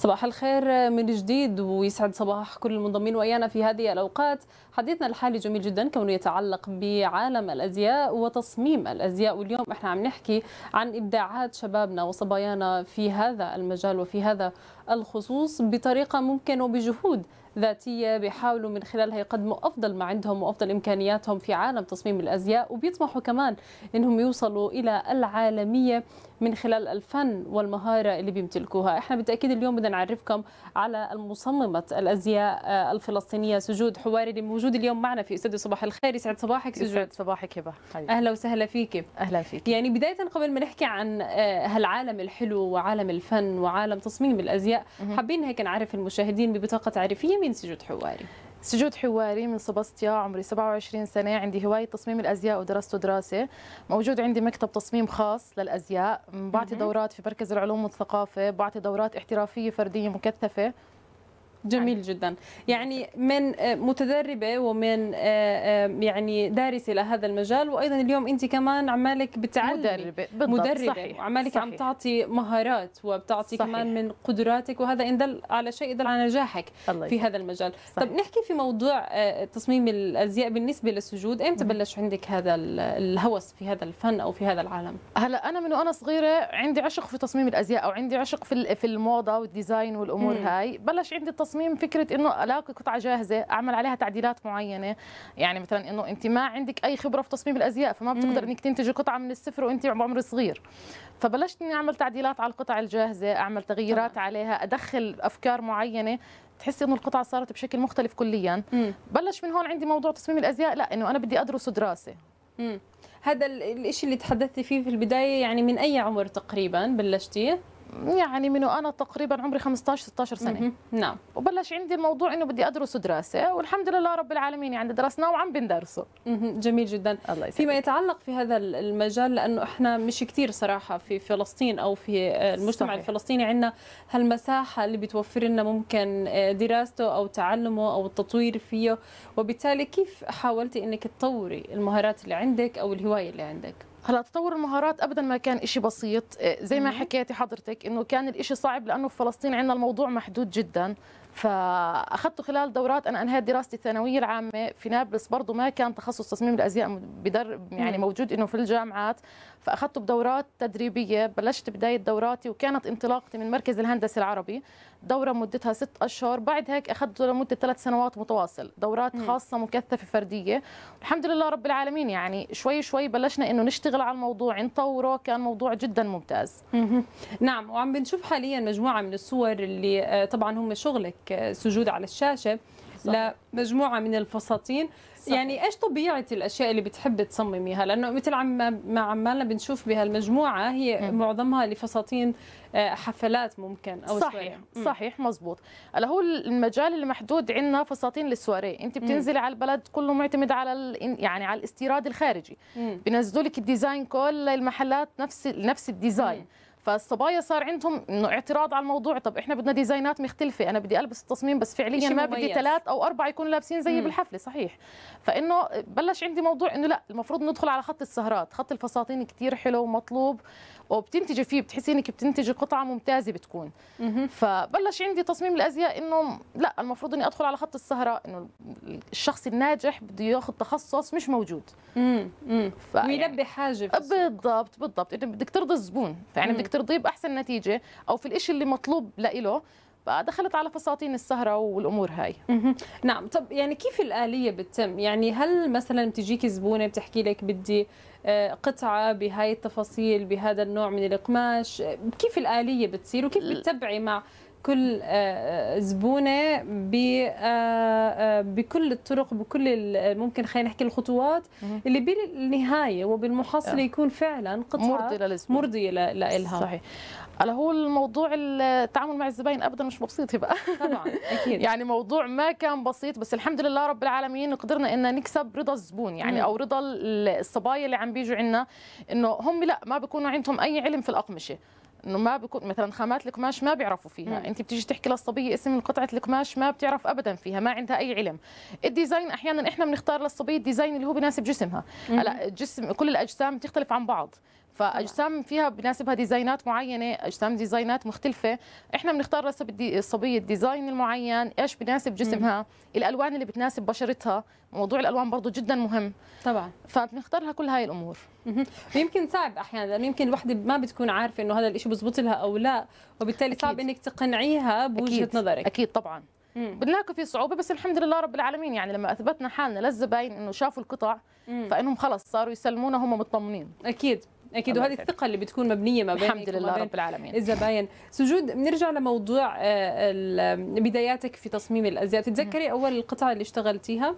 صباح الخير من جديد ويسعد صباح كل المنضمين ويانا في هذه الاوقات حديثنا الحالي جميل جدا كونه يتعلق بعالم الازياء وتصميم الازياء واليوم احنا عم نحكي عن ابداعات شبابنا وصبايانا في هذا المجال وفي هذا الخصوص بطريقه ممكن وبجهود ذاتيه بيحاولوا من خلالها يقدموا افضل ما عندهم وافضل امكانياتهم في عالم تصميم الازياء وبيطمحوا كمان انهم يوصلوا الى العالميه من خلال الفن والمهاره اللي بيمتلكوها احنا بالتاكيد اليوم بدنا نعرفكم على المصممه الازياء آه، الفلسطينيه سجود حواري اللي موجود اليوم معنا في استوديو صباح الخير يسعد صباحك سجود يسعد صباحك هبه طيب. اهلا وسهلا فيك اهلا فيك يعني بدايه قبل ما نحكي عن آه، هالعالم الحلو وعالم الفن وعالم تصميم الازياء حابين هيك نعرف المشاهدين ببطاقه تعريفيه من سجود حواري؟ سجود حواري من صبستيا عمري 27 سنة عندي هواية تصميم الأزياء ودرسته دراسة موجود عندي مكتب تصميم خاص للأزياء بعطي دورات في مركز العلوم والثقافة بعطي دورات احترافية فردية مكثفة جميل جدا يعني من آه، متدربة ومن آه، آه، يعني دارسة لهذا المجال وأيضا اليوم أنت كمان عمالك بتعلمي مدربة بالضبط مدربة صحيح. وعمالك صحيح. عم تعطي مهارات وبتعطي صحيح. كمان من قدراتك وهذا إن دل على شيء يدل على نجاحك الله في هذا المجال صحيح. طب نحكي في موضوع تصميم الأزياء بالنسبة للسجود إمتى بلش عندك هذا الهوس في هذا الفن أو في هذا العالم هلا أنا من وأنا صغيرة عندي عشق في تصميم الأزياء أو عندي عشق في في الموضة والديزاين والأمور م. هاي بلش عندي التصميم التصميم فكره انه الاقي قطعه جاهزه اعمل عليها تعديلات معينه يعني مثلا انه انت ما عندك اي خبره في تصميم الازياء فما بتقدر انك تنتجي قطعه من الصفر وانت بعمر صغير فبلشت اني اعمل تعديلات على القطع الجاهزه اعمل تغييرات طبعا. عليها ادخل افكار معينه تحسي انه القطعه صارت بشكل مختلف كليا مم. بلش من هون عندي موضوع تصميم الازياء لا انه انا بدي ادرسه دراسه هذا الشيء اللي تحدثتي فيه في البدايه يعني من اي عمر تقريبا بلشتيه يعني من وانا تقريبا عمري 15 16 سنه نعم وبلش عندي الموضوع انه بدي ادرسه دراسه والحمد لله رب العالمين يعني درسناه وعم بندرسه جميل جدا الله يسعدك فيما يتعلق في هذا المجال لانه احنا مش كثير صراحه في فلسطين او في آه، المجتمع صحيح. الفلسطيني عندنا هالمساحه اللي بتوفر لنا ممكن آه، دراسته او تعلمه او التطوير فيه وبالتالي كيف حاولتي انك تطوري المهارات اللي عندك او الهوايه اللي عندك هلا تطور المهارات ابدا ما كان شيء بسيط آه، زي ما حكيتي حضرتك انه كان الشيء صعب لانه في فلسطين عندنا الموضوع محدود جدا فاخذته خلال دورات انا انهيت دراستي الثانويه العامه في نابلس برضه ما كان تخصص تصميم الازياء بدرب يعني موجود انه في الجامعات فاخذته بدورات تدريبيه بلشت بدايه دوراتي وكانت انطلاقتي من مركز الهندسه العربي دوره مدتها ست اشهر بعد هيك اخذته لمده ثلاث سنوات متواصل دورات خاصه مكثفه فرديه الحمد لله رب العالمين يعني شوي شوي بلشنا انه نشتغل على الموضوع نطوره كان موضوع جدا ممتاز م. نعم وعم بنشوف حاليا مجموعه من الصور اللي آه، طبعا هم شغلك آه، سجود على الشاشه لمجموعه من الفساتين صحيح. يعني ايش طبيعه الاشياء اللي بتحب تصمميها لانه مثل عم ما عمالنا بنشوف بهالمجموعه هي م. معظمها لفساتين آه، حفلات ممكن او صحيح سواري. صحيح مزبوط هلا هو المجال المحدود عندنا فساتين للسواري انت بتنزلي على البلد كله معتمد على ال... يعني على الاستيراد الخارجي بينزلوا لك الديزاين كل المحلات نفس نفس الديزاين م. فالصبايا صار عندهم انه اعتراض على الموضوع طب احنا بدنا ديزاينات مختلفه انا بدي البس التصميم بس فعليا ما بدي ثلاث او اربعه يكونوا لابسين زي بالحفله صحيح فانه بلش عندي موضوع انه لا المفروض ندخل على خط السهرات خط الفساتين كثير حلو ومطلوب وبتنتجي فيه بتحسي انك بتنتجي قطعه ممتازه بتكون فبلش عندي تصميم الازياء انه لا المفروض اني ادخل على خط السهره انه الشخص الناجح بده ياخذ تخصص مش موجود امم ويلبي حاجه بالضبط بالضبط انه بدك ترضي الزبون فيعني بدك ترضيه باحسن نتيجه او في الشيء اللي مطلوب لإله فدخلت على فساتين السهرة والأمور هاي نعم طب يعني كيف الآلية بتتم يعني هل مثلا بتجيك زبونة بتحكي لك بدي آه، قطعة بهاي التفاصيل بهذا النوع من القماش كيف الآلية بتصير وكيف بتتبعي مع كل آه، آه، زبونه آه، بكل الطرق بكل ممكن خلينا نحكي الخطوات اللي بالنهايه وبالمحصله يكون فعلا قطعه مرضيه للزبون مرضيه لها صحيح على هو الموضوع التعامل مع الزباين ابدا مش بسيط يبقى طبعا اكيد يعني موضوع ما كان بسيط بس الحمد لله رب العالمين قدرنا ان نكسب رضا الزبون يعني او رضا الصبايا اللي عم بيجوا عندنا انه هم لا ما بيكونوا عندهم اي علم في الاقمشه انه ما بيكون مثلا خامات القماش ما بيعرفوا فيها انت بتيجي تحكي للصبيه اسم قطعه القماش ما بتعرف ابدا فيها ما عندها اي علم الديزاين احيانا احنا بنختار للصبيه الديزاين اللي هو بيناسب جسمها هلا جسم كل الاجسام بتختلف عن بعض فاجسام فيها بناسبها ديزاينات معينه اجسام ديزاينات مختلفه احنا بنختار رسب الصبيه الديزاين المعين ايش بناسب جسمها الالوان اللي بتناسب بشرتها موضوع الالوان برضه جدا مهم طبعا فبنختار لها كل هاي الامور يمكن صعب احيانا يمكن الوحده ما بتكون عارفه انه هذا الشيء بزبط لها او لا وبالتالي أكيد. صعب انك تقنعيها بوجهه أكيد. نظرك اكيد طبعا بنلاقي في صعوبه بس الحمد لله رب العالمين يعني لما اثبتنا حالنا للزباين انه شافوا القطع فانهم خلص صاروا يسلمونا هم مطمنين اكيد اكيد وهذه الثقه اللي بتكون مبنيه ما بين الحمد لله رب العالمين الزباين سجود بنرجع لموضوع آه، بداياتك في تصميم الازياء بتتذكري اول القطعه اللي اشتغلتيها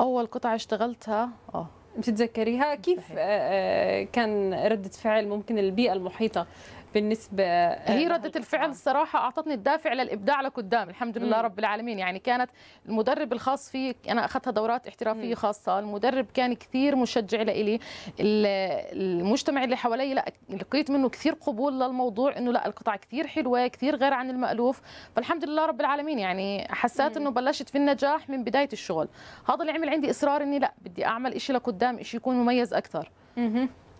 اول قطعه اشتغلتها اه بتتذكريها كيف آه، آه، كان ردة فعل ممكن البيئة المحيطة بالنسبه آه، هي رده الفعل الصراحه اعطتني الدافع للابداع لقدام الحمد لله رب العالمين يعني كانت المدرب الخاص في انا اخذتها دورات احترافيه خاصه المدرب كان كثير مشجع لإلي المجتمع اللي حوالي لا لقيت منه كثير قبول للموضوع انه لا القطع كثير حلوه كثير غير عن المالوف فالحمد لله رب العالمين يعني حسيت انه بلشت في النجاح من بدايه الشغل هذا اللي عمل عندي اصرار اني لا بدي اعمل شيء لقدام شيء يكون مميز اكثر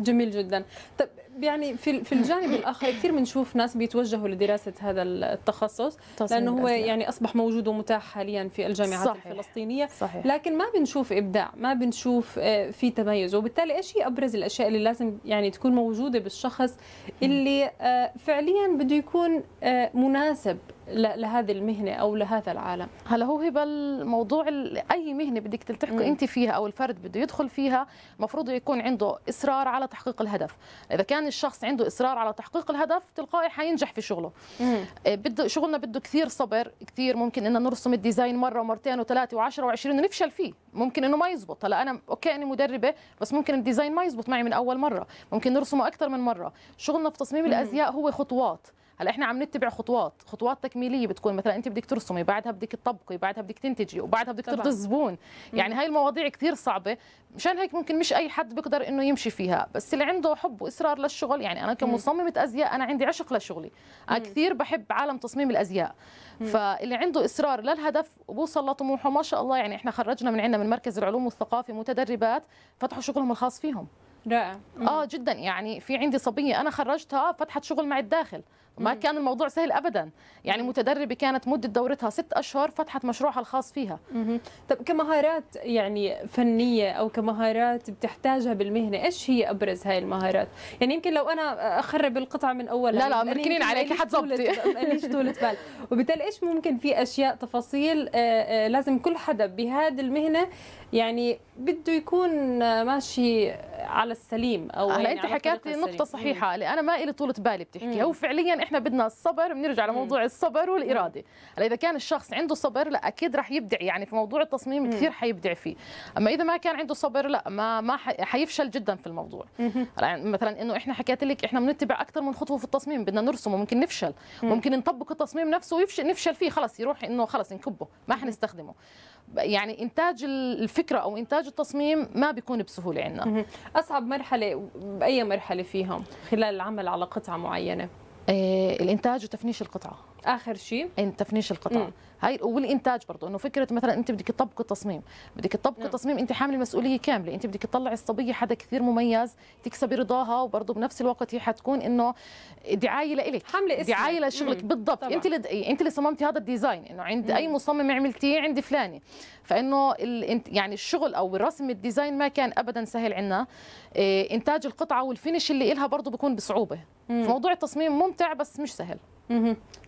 جميل جدا طب يعني في في الجانب الاخر كثير بنشوف ناس بيتوجهوا لدراسه هذا التخصص لانه هو يعني اصبح موجود ومتاح حاليا في الجامعات صحيح. الفلسطينيه صحيح. لكن ما بنشوف ابداع ما بنشوف آه، في تميز وبالتالي ايش هي ابرز الاشياء اللي لازم يعني تكون موجوده بالشخص اللي آه، فعليا بده يكون آه، مناسب لهذه المهنه او لهذا العالم هلا هو هبه الموضوع اي مهنه بدك تلتحقي انت فيها او الفرد بده يدخل فيها المفروض يكون عنده اصرار على تحقيق الهدف اذا كان الشخص عنده اصرار على تحقيق الهدف تلقائي حينجح في شغله آه، بده شغلنا بده كثير صبر كثير ممكن ان نرسم الديزاين مره ومرتين وثلاثه و10 و20 ونفشل فيه ممكن انه ما يزبط هلا انا اوكي اني مدربه بس ممكن الديزاين ما يزبط معي من اول مره ممكن نرسمه اكثر من مره شغلنا في تصميم الازياء هو خطوات هلا احنا عم نتبع خطوات خطوات تكميليه بتكون مثلا انت بدك ترسمي بعدها بدك تطبقي بعدها بدك تنتجي وبعدها بدك ترضي الزبون يعني هاي المواضيع كثير صعبه مشان هيك ممكن مش اي حد بيقدر انه يمشي فيها بس اللي عنده حب واصرار للشغل يعني انا كمصممه ازياء انا عندي عشق لشغلي انا كثير بحب عالم تصميم الازياء فاللي عنده اصرار للهدف وبوصل لطموحه ما شاء الله يعني احنا خرجنا من عندنا من مركز العلوم والثقافه متدربات فتحوا شغلهم الخاص فيهم رائع اه جدا يعني في عندي صبيه انا خرجتها فتحت شغل مع الداخل ما كان الموضوع سهل ابدا يعني متدربه كانت مده دورتها ست اشهر فتحت مشروعها الخاص فيها طب كمهارات يعني فنيه او كمهارات بتحتاجها بالمهنه ايش هي ابرز هاي المهارات يعني يمكن لو انا اخرب القطعه من اولها لا يعني لا مركنين عليك حتظبطي ليش طولة بال وبالتالي ايش ممكن في اشياء تفاصيل آه، آه، لازم كل حدا بهذه المهنه يعني بده يكون ماشي على السليم او هلا يعني انت حكيتي نقطه صحيحه انا ما لي طولة بالي بتحكي هو فعليا احنا بدنا الصبر بنرجع لموضوع الصبر والاراده هلا اذا كان الشخص عنده صبر لا اكيد رح يبدع يعني في موضوع التصميم كثير حيبدع فيه اما اذا ما كان عنده صبر لا ما ما حيفشل جدا في الموضوع يعني مثلا انه احنا حكيت لك احنا بنتبع اكثر من خطوه في التصميم بدنا نرسمه ممكن نفشل ممكن نطبق التصميم نفسه ويفشل نفشل فيه خلص يروح انه خلص نكبه ما حنستخدمه يعني انتاج الفكره او انتاج التصميم ما بيكون بسهوله عندنا اصعب مرحله باي مرحله فيهم خلال العمل على قطعه معينه آه، الانتاج وتفنيش القطعه اخر شيء إيه، تفنيش القطع مم. هاي والانتاج برضه انه فكره مثلا انت بدك تطبقي تصميم بدك تطبقي نعم. تصميم انت حامل مسؤوليه كامله انت بدك تطلعي الصبيه حدا كثير مميز تكسبي رضاها وبرضه بنفس الوقت هي حتكون انه دعايه لإلك حمله دعايه لشغلك مم. بالضبط طبعا. انت اللي انت اللي صممتي هذا الديزاين انه عند مم. اي مصمم عملتيه عند فلانه فانه ال... يعني الشغل او رسم الديزاين ما كان ابدا سهل عندنا إيه، انتاج القطعه والفينش اللي إلها برضه بيكون بصعوبه مم. موضوع التصميم ممتع بس مش سهل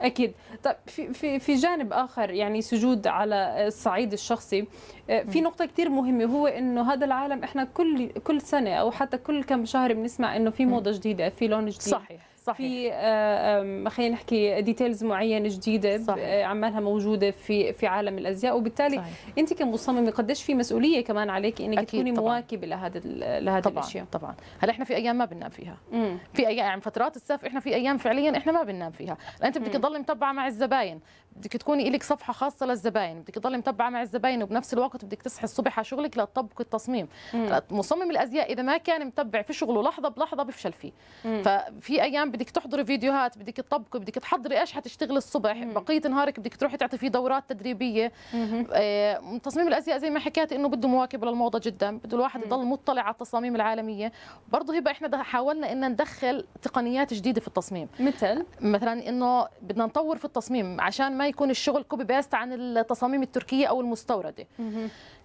اكيد طيب في في في جانب اخر يعني سجود على الصعيد الشخصي آه، في نقطه كثير مهمه هو انه هذا العالم احنا كل كل سنه او حتى كل كم شهر بنسمع انه في موضه جديده في لون جديد صحيح صحيح. في آه، خلينا نحكي ديتيلز معينه جديده صحيح. آه، عمالها موجوده في في عالم الازياء وبالتالي صحيح. انت كمصممه قديش في مسؤوليه كمان عليك انك تكوني مواكبه لهذا لهذا الاشياء طبعا هلا احنا في ايام ما بننام فيها مم. في ايام يعني فترات السف احنا في ايام فعليا احنا ما بننام فيها انت بدك تضلي متبعه مع الزباين بدك تكوني لك صفحه خاصه للزباين بدك تضلي متبعه مع الزباين وبنفس الوقت بدك تصحي الصبح على شغلك لتطبق التصميم مم. مصمم الازياء اذا ما كان متبع في شغله لحظه بلحظه بفشل فيه مم. ففي ايام بدك تحضري فيديوهات بدك تطبقي بدك تحضري ايش حتشتغلي الصبح بقيه نهارك بدك تروحي تعطي فيه دورات تدريبيه مم. آه، تصميم الازياء زي ما حكيت انه بده مواكبه للموضه جدا بده الواحد يضل مطلع على التصاميم العالميه برضه هبه احنا حاولنا ان ندخل تقنيات جديده في التصميم مثل مثلا انه بدنا نطور في التصميم عشان ما يكون الشغل كوبي بيست عن التصاميم التركيه او المستورده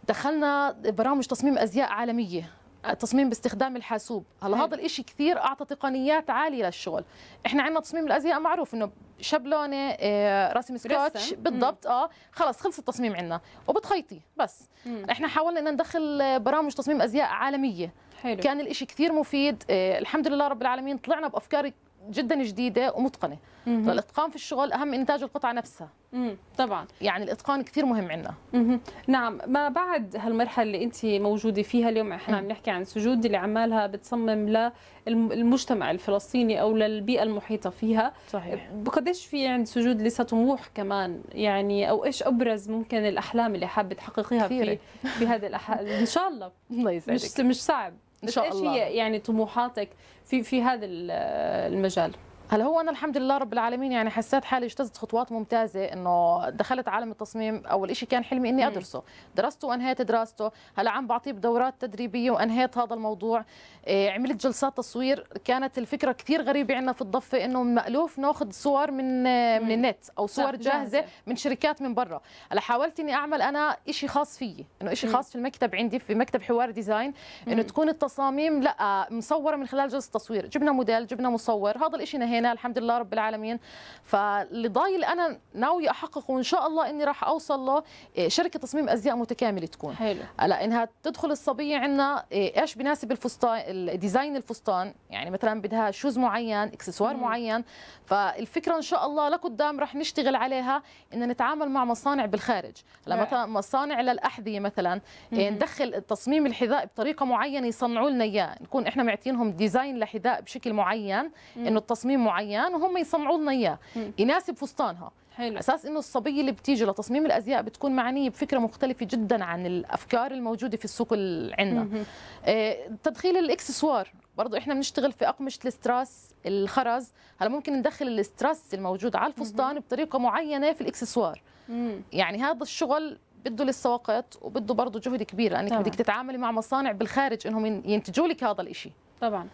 دخلنا برامج تصميم ازياء عالميه تصميم باستخدام الحاسوب هلا هذا الإشي كثير اعطى تقنيات عاليه للشغل احنا عندنا تصميم الازياء معروف انه شبلونه آه، رسم سكوتش بالضبط اه خلص خلص التصميم عندنا وبتخيطي بس مم. احنا حاولنا ان ندخل برامج تصميم ازياء عالميه حلو. كان الإشي كثير مفيد آه، الحمد لله رب العالمين طلعنا بافكار جدا جديده ومتقنه فالاتقان في الشغل اهم انتاج القطعه نفسها مم. طبعا يعني الاتقان كثير مهم عندنا نعم ما بعد هالمرحله اللي انت موجوده فيها اليوم احنا عم نحكي عن سجود اللي عمالها بتصمم للمجتمع الفلسطيني او للبيئه المحيطه فيها صحيح قديش في عند سجود لسه طموح كمان يعني او ايش ابرز ممكن الاحلام اللي حابه تحققيها في في هذا الأح... ان شاء الله الله يسعدك مش مش صعب ان شاء الله ايش هي يعني طموحاتك في في هذا المجال هلا هو انا الحمد لله رب العالمين يعني حسيت حالي اجتزت خطوات ممتازه انه دخلت عالم التصميم اول شيء كان حلمي اني ادرسه درسته وانهيت دراسته هلا عم بعطيه بدورات تدريبيه وانهيت هذا الموضوع إيه عملت جلسات تصوير كانت الفكره كثير غريبه عندنا في الضفه انه من مالوف ناخذ صور من مم. من النت او صور جاهزه, جاهزة من شركات من برا هلا حاولت اني اعمل انا شيء خاص فيي انه شيء خاص في المكتب عندي في مكتب حوار ديزاين انه تكون التصاميم لا آه، مصوره من خلال جلسه تصوير جبنا موديل جبنا مصور هذا الشيء هنا الحمد لله رب العالمين فلضايل انا ناوي احققه وان شاء الله اني راح اوصل له إيه، شركه تصميم ازياء متكامله تكون حلو هلا انها تدخل الصبيه عندنا إيه، ايش بناسب الفستان ديزاين الفستان يعني مثلا بدها شوز معين اكسسوار مم. معين فالفكره ان شاء الله لقدام راح نشتغل عليها ان نتعامل مع مصانع بالخارج لما نعم. مثلا مصانع للاحذيه مثلا إيه، مم. ندخل تصميم الحذاء بطريقه معينه يصنعوا لنا اياه نكون احنا معطينهم ديزاين لحذاء بشكل معين انه التصميم معين وهم يصنعوا لنا اياه يناسب فستانها حلو. اساس انه الصبيه اللي بتيجي لتصميم الازياء بتكون معنيه بفكره مختلفه جدا عن الافكار الموجوده في السوق عندنا آه، تدخيل الاكسسوار برضه احنا بنشتغل في اقمشه الاستراس الخرز هلا ممكن ندخل الاستراس الموجود على الفستان بطريقه معينه في الاكسسوار يعني هذا الشغل بده لسه وقت وبده برضه جهد كبير لانك يعني بدك تتعاملي مع مصانع بالخارج انهم ينتجوا لك هذا الشيء طبعا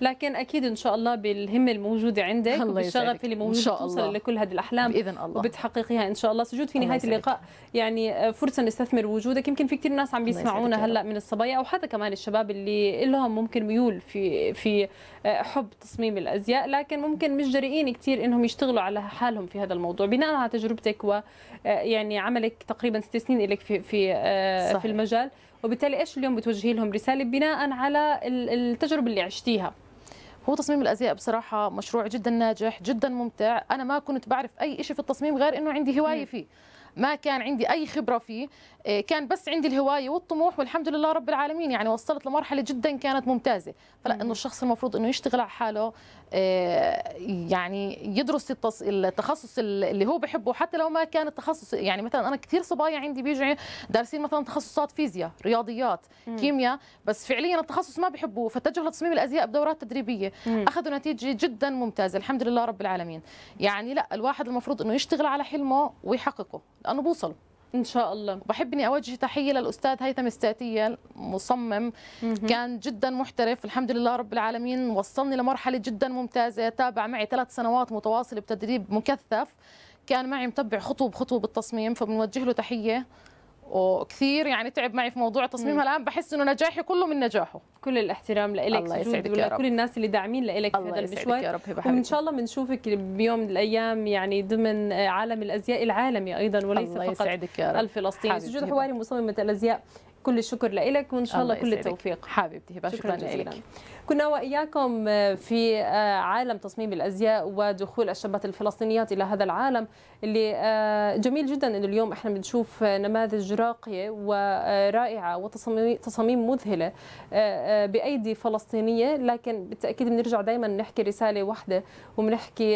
لكن اكيد ان شاء الله بالهمه الموجوده عندك وبالشغف اللي موجود إن شاء الله. توصل لكل هذه الاحلام باذن الله وبتحققيها ان شاء الله سجود في نهايه اللقاء يعني آه، فرصه نستثمر وجودك يمكن في كثير ناس عم بيسمعونا هلا من الصبايا او حتى كمان الشباب اللي لهم ممكن ميول في في آه، حب تصميم الازياء لكن ممكن مش جريئين كثير انهم يشتغلوا على حالهم في هذا الموضوع بناء على تجربتك و آه، يعني عملك تقريبا ست سنين لك في في صحيح. في المجال وبالتالي ايش اليوم بتوجهي لهم رساله بناء على التجربه اللي عشتيها هو تصميم الازياء بصراحه مشروع جدا ناجح جدا ممتع انا ما كنت بعرف اي شيء في التصميم غير انه عندي هوايه فيه ما كان عندي اي خبره فيه إيه، كان بس عندي الهوايه والطموح والحمد لله رب العالمين يعني وصلت لمرحله جدا كانت ممتازه فلا انه الشخص المفروض انه يشتغل على حاله إيه، يعني يدرس التخصص اللي هو بحبه حتى لو ما كان التخصص يعني مثلا انا كثير صبايا عندي بيجوا دارسين مثلا تخصصات فيزياء رياضيات كيمياء بس فعليا التخصص ما بحبه فاتجهوا لتصميم الازياء بدورات تدريبيه اخذوا نتيجه جدا ممتازه الحمد لله رب العالمين يعني لا الواحد المفروض انه يشتغل على حلمه ويحققه لانه بوصلوا ان شاء الله وبحب اني اوجه تحيه للاستاذ هيثم الساتيه مصمم كان جدا محترف الحمد لله رب العالمين وصلني لمرحله جدا ممتازه تابع معي ثلاث سنوات متواصله بتدريب مكثف كان معي متبع خطوه بخطوه بالتصميم فبنوجه له تحيه وكثير يعني تعب معي في موضوع تصميمها الان بحس انه نجاحي كله من نجاحه كل الاحترام لك ولكل كل الناس اللي داعمين لك في هذا المشوار يا وان شاء الله بنشوفك بيوم من الايام يعني ضمن عالم الازياء العالمي ايضا وليس الله فقط يسعدك يا رب الفلسطيني سجود حواري مصممه الازياء كل الشكر لك وان شاء الله, كل التوفيق حبيبتي هبه شكرا, شكرا لك كنا واياكم آه، في آه، عالم تصميم الازياء ودخول الشابات الفلسطينيات الى هذا العالم اللي آه، جميل جدا انه اليوم احنا بنشوف نماذج راقيه ورائعه وتصاميم مذهله بايدي فلسطينيه لكن بالتاكيد بنرجع دائما نحكي رساله واحده وبنحكي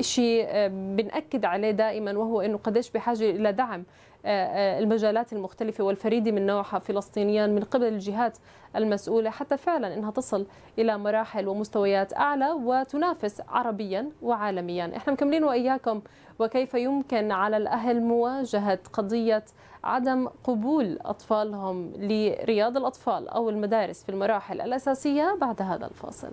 شيء بناكد عليه دائما وهو انه قديش بحاجه الى دعم آه، آه، المجالات المختلفة والفريدة من نوعها فلسطينيا من قبل الجهات المسؤولة حتى فعلا أنها تصل إلى مراحل ومستويات أعلى وتنافس عربيا وعالميا إحنا مكملين وإياكم وكيف يمكن على الأهل مواجهة قضية عدم قبول أطفالهم لرياض الأطفال أو المدارس في المراحل الأساسية بعد هذا الفاصل